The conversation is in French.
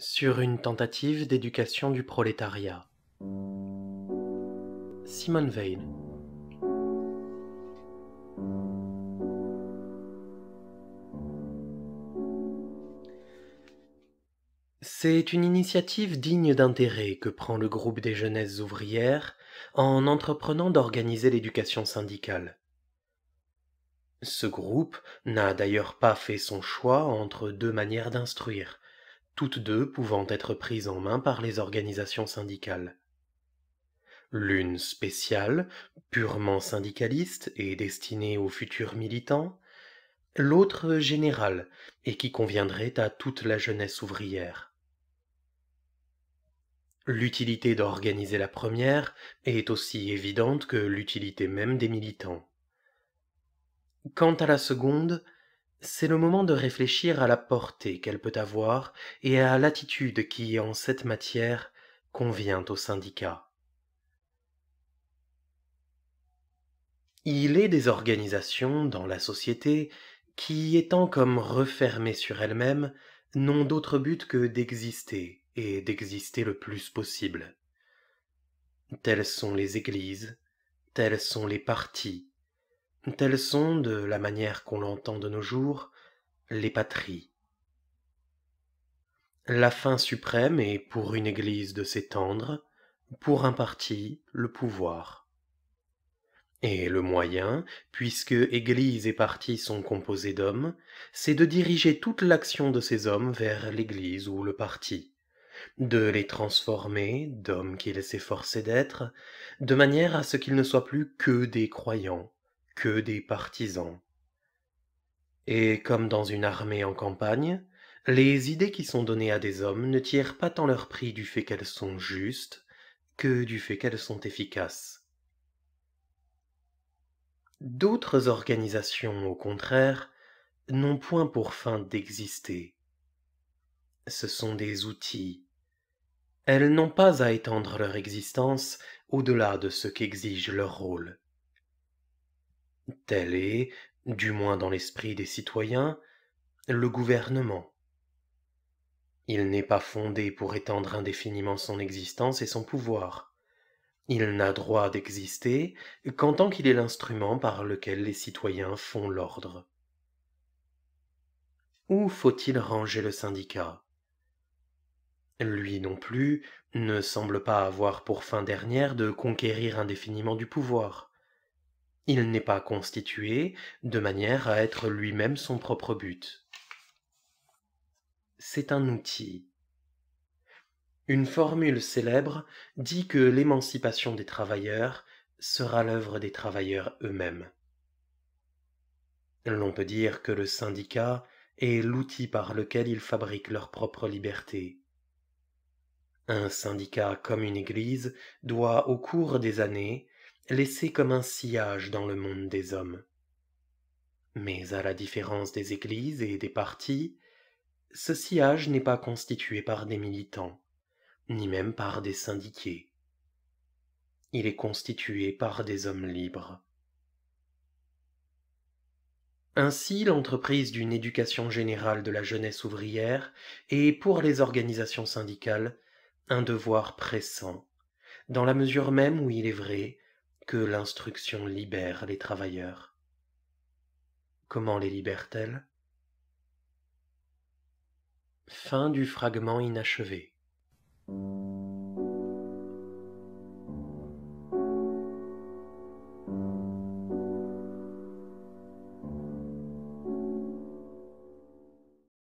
sur une tentative d'éducation du prolétariat. Simone Veil. C'est une initiative digne d'intérêt que prend le groupe des jeunesses ouvrières en entreprenant d'organiser l'éducation syndicale. Ce groupe n'a d'ailleurs pas fait son choix entre deux manières d'instruire toutes deux pouvant être prises en main par les organisations syndicales. L'une spéciale, purement syndicaliste et destinée aux futurs militants, l'autre générale, et qui conviendrait à toute la jeunesse ouvrière. L'utilité d'organiser la première est aussi évidente que l'utilité même des militants. Quant à la seconde, c'est le moment de réfléchir à la portée qu'elle peut avoir et à l'attitude qui, en cette matière, convient au syndicat. Il est des organisations dans la société qui, étant comme refermées sur elles-mêmes, n'ont d'autre but que d'exister et d'exister le plus possible. Telles sont les églises, telles sont les partis, Telles sont, de la manière qu'on l'entend de nos jours, les patries. La fin suprême est pour une Église de s'étendre, pour un parti le pouvoir. Et le moyen, puisque Église et parti sont composés d'hommes, c'est de diriger toute l'action de ces hommes vers l'Église ou le parti, de les transformer d'hommes qu'ils s'efforçaient d'être, de manière à ce qu'ils ne soient plus que des croyants, que des partisans. Et comme dans une armée en campagne, les idées qui sont données à des hommes ne tirent pas tant leur prix du fait qu'elles sont justes que du fait qu'elles sont efficaces. D'autres organisations, au contraire, n'ont point pour fin d'exister. Ce sont des outils. Elles n'ont pas à étendre leur existence au-delà de ce qu'exige leur rôle. Tel est, du moins dans l'esprit des citoyens, le gouvernement. Il n'est pas fondé pour étendre indéfiniment son existence et son pouvoir. Il n'a droit d'exister qu'en tant qu'il est l'instrument par lequel les citoyens font l'ordre. Où faut-il ranger le syndicat Lui non plus ne semble pas avoir pour fin dernière de conquérir indéfiniment du pouvoir. Il n'est pas constitué de manière à être lui-même son propre but. C'est un outil. Une formule célèbre dit que l'émancipation des travailleurs sera l'œuvre des travailleurs eux-mêmes. L'on peut dire que le syndicat est l'outil par lequel ils fabriquent leur propre liberté. Un syndicat comme une église doit, au cours des années, laissé comme un sillage dans le monde des hommes. Mais à la différence des églises et des partis, ce sillage n'est pas constitué par des militants, ni même par des syndiqués. Il est constitué par des hommes libres. Ainsi, l'entreprise d'une éducation générale de la jeunesse ouvrière est pour les organisations syndicales un devoir pressant, dans la mesure même où il est vrai que l'instruction libère les travailleurs. Comment les libère-t-elle Fin du fragment inachevé.